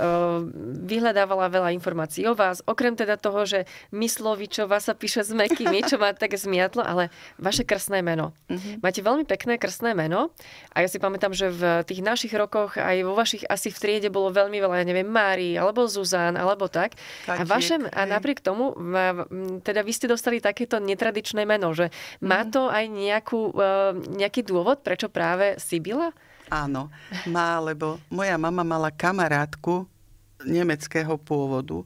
vyhľadávala veľa informácií o vás, okrem teda toho, že Myslovičova sa píše s mekými, čo ma tak zmiatlo, ale vaše krstné meno. Mm-hmm. Máte veľmi pekné krstné meno a ja si pamätám, že v tých našich rokoch aj vo vašich asi v triede bolo veľmi veľa, ja neviem, Mári, alebo Zuzán, alebo tak. Katiek, a vašem, a napriek tomu, teda vy ste dostali také takéto netradičné meno, že má mhm. to aj nejakú, e, nejaký dôvod, prečo práve Sibila? Áno, má, lebo moja mama mala kamarátku nemeckého pôvodu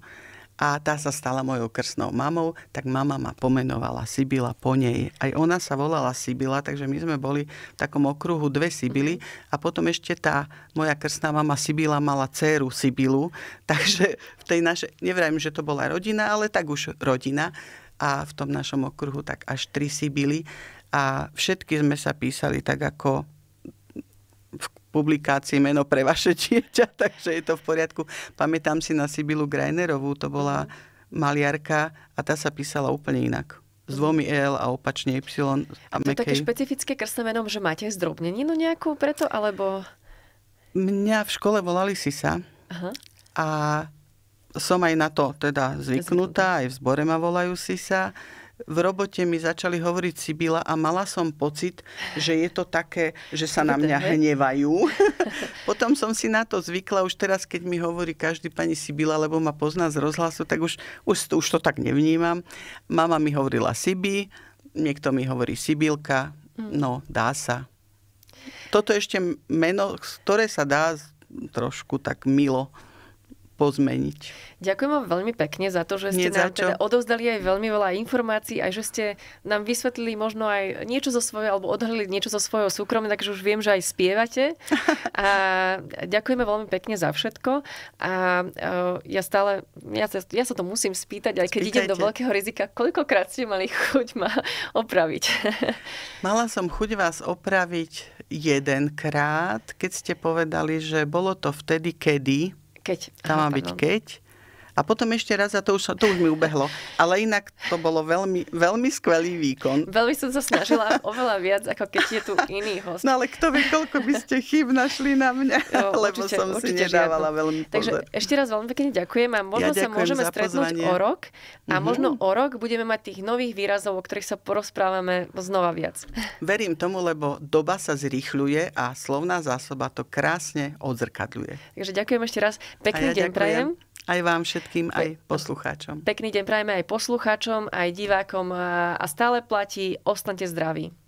a tá sa stala mojou krstnou mamou, tak mama ma pomenovala Sibila po nej. Aj ona sa volala Sibila, takže my sme boli v takom okruhu dve Sibily a potom ešte tá moja krstná mama Sibila mala dceru Sibilu, <laughs> takže v tej našej, nevrajím, že to bola rodina, ale tak už rodina a v tom našom okruhu tak až tri byli. a všetky sme sa písali tak ako v publikácii meno pre vaše dieťa, <laughs> takže je to v poriadku. Pamätám si na Sibilu Grajnerovú, to bola maliarka a tá sa písala úplne inak s dvomi EL a opačne Y. A, a to také špecifické krstné meno, že máte zdrobneninu nejakú preto, alebo... Mňa v škole volali Sisa Aha. a som aj na to teda zvyknutá, aj v zbore ma volajú si sa. V robote mi začali hovoriť Sibila a mala som pocit, že je to také, že sa na mňa hnevajú. <laughs> Potom som si na to zvykla, už teraz, keď mi hovorí každý pani Sibila, lebo ma pozná z rozhlasu, tak už, už, už to tak nevnímam. Mama mi hovorila Sibi, niekto mi hovorí Sibilka, mm. no dá sa. Toto je ešte meno, ktoré sa dá trošku tak milo pozmeniť. Ďakujem vám veľmi pekne za to, že ste nám teda odovzdali aj veľmi veľa informácií, aj že ste nám vysvetlili možno aj niečo zo svojho, alebo odhalili niečo zo svojho súkromia, takže už viem, že aj spievate. <laughs> A ďakujeme veľmi pekne za všetko. A e, ja stále, ja sa, ja sa to musím spýtať, aj keď Spýtajte. idem do veľkého rizika, koľkokrát ste mali chuť ma <laughs> opraviť? Mala som chuť vás opraviť jedenkrát, keď ste povedali, že bolo to vtedy, kedy keď. Tam má byť keď. A potom ešte raz, a to už, to už mi ubehlo. Ale inak to bolo veľmi, veľmi skvelý výkon. Veľmi som sa snažila <laughs> oveľa viac, ako keď je tu iný host. No ale kto vie, koľko by ste chyb našli na mňa, jo, <laughs> lebo určite, som si nedávala žiadno. veľmi pozor. Takže ešte raz veľmi pekne ďakujem a možno ja sa môžeme stretnúť o rok a mm-hmm. možno o rok budeme mať tých nových výrazov, o ktorých sa porozprávame znova viac. Verím tomu, lebo doba sa zrýchľuje a slovná zásoba to krásne odzrkadľuje. Takže ďakujem ešte raz. Pekný ja deň ďakujem. prajem. Aj vám všetkým, aj poslucháčom. Pekný deň prajme aj poslucháčom, aj divákom a stále platí, ostante zdraví.